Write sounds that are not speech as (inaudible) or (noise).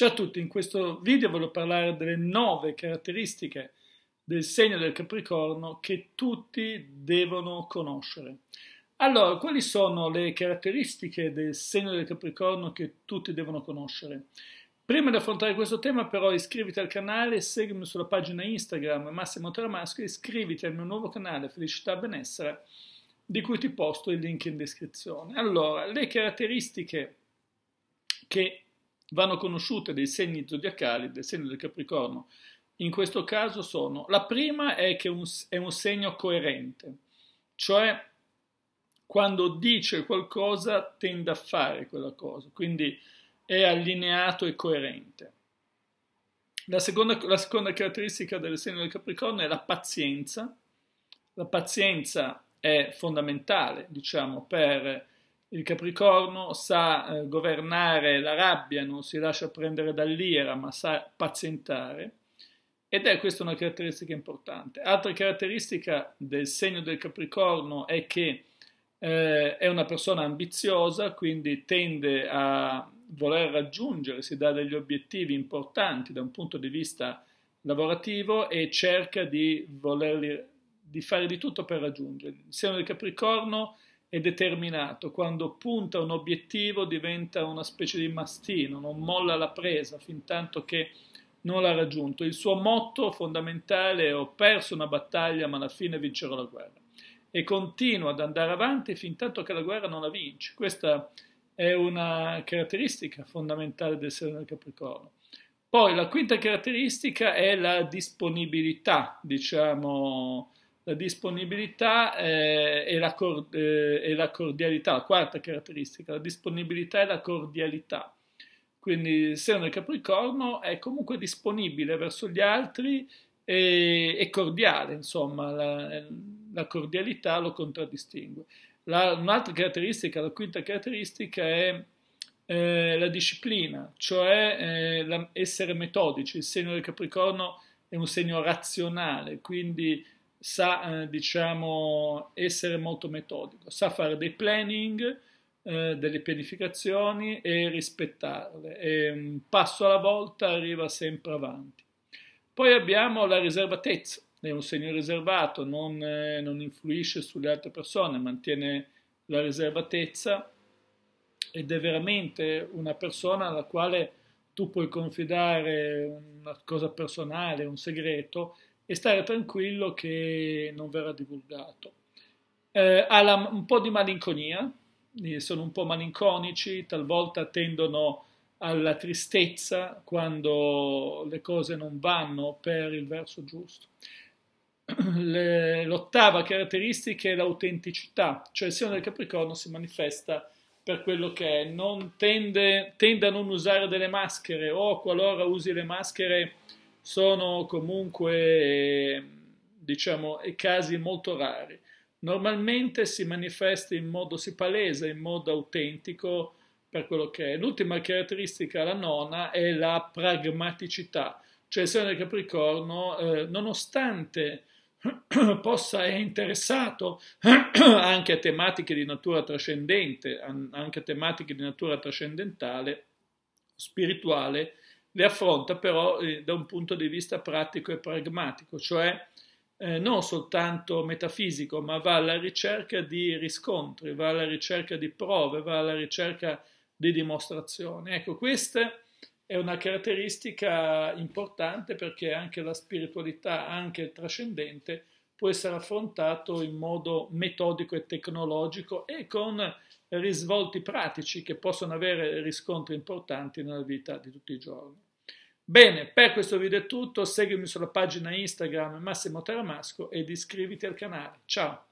Ciao a tutti, in questo video voglio parlare delle nove caratteristiche del segno del Capricorno che tutti devono conoscere. Allora, quali sono le caratteristiche del segno del Capricorno che tutti devono conoscere? Prima di affrontare questo tema però iscriviti al canale, seguimi sulla pagina Instagram Massimo Tramasco e iscriviti al mio nuovo canale Felicità Benessere di cui ti posto il link in descrizione. Allora, le caratteristiche che vanno conosciute dei segni zodiacali del segno del Capricorno. In questo caso sono, la prima è che un, è un segno coerente, cioè quando dice qualcosa tende a fare quella cosa, quindi è allineato e coerente. La seconda, la seconda caratteristica del segno del Capricorno è la pazienza. La pazienza è fondamentale, diciamo, per il Capricorno sa eh, governare la rabbia, non si lascia prendere dall'ira, ma sa pazientare. Ed è questa una caratteristica importante. Altra caratteristica del segno del Capricorno è che eh, è una persona ambiziosa, quindi tende a voler raggiungere, si dà degli obiettivi importanti da un punto di vista lavorativo e cerca di, volerli, di fare di tutto per raggiungerli. Il segno del Capricorno è è determinato, quando punta un obiettivo diventa una specie di mastino, non molla la presa fin tanto che non l'ha raggiunto. Il suo motto fondamentale è ho perso una battaglia ma alla fine vincerò la guerra e continua ad andare avanti fin tanto che la guerra non la vince. Questa è una caratteristica fondamentale del Sereno del Capricorno. Poi la quinta caratteristica è la disponibilità, diciamo, disponibilità eh, e, la cor- eh, e, la cordialità, la quarta caratteristica, la disponibilità e la cordialità. Quindi il se del Capricorno è comunque disponibile verso gli altri e, e cordiale, insomma, la, la, cordialità lo contraddistingue. La, un'altra caratteristica, la quinta caratteristica è eh, la disciplina, cioè eh, la, essere metodici. Il segno del Capricorno è un segno razionale, quindi sa eh, diciamo, essere molto metodico, sa fare dei planning, eh, delle pianificazioni e rispettarle. E un mm, passo alla volta arriva sempre avanti. Poi abbiamo la riservatezza, è un segno riservato, non, eh, non influisce sulle altre persone, mantiene la riservatezza ed è veramente una persona alla quale tu puoi confidare una cosa personale, un segreto e stare tranquillo che non verrà divulgato. Eh, ha la, un po' di malinconia, eh, sono un po' malinconici, talvolta tendono alla tristezza quando le cose non vanno per il verso giusto. (clears throat) Le, l'ottava caratteristica è l'autenticità, cioè il segno del Capricorno si manifesta per quello che è, tende, tende a non usare delle maschere o qualora usi le maschere sono comunque ehm, diciamo casi molto rari. Normalmente si manifesta in modo, si palesa in modo autentico per quello che è. L'ultima caratteristica, la nona, è la pragmaticità, cioè il segno del Capricorno, eh, nonostante (clears throat) possa è interessato (clears throat) anche a tematiche di natura trascendente, anche a tematiche di natura trascendentale, spirituale, le affronta però eh, da un punto di vista pratico e pragmatico, cioè eh, non soltanto metafisico, ma va alla ricerca di riscontri, va alla ricerca di prove, va alla ricerca di dimostrazioni. Ecco, questa è una caratteristica importante perché anche la spiritualità, anche il trascendente, può essere affrontato in modo metodico e tecnologico e con risvolti pratici che possono avere riscontri importanti nella vita di tutti i giorni. Bene, per questo video è tutto, seguimi sulla pagina Instagram Massimo Teramasco ed iscriviti al canale. Ciao!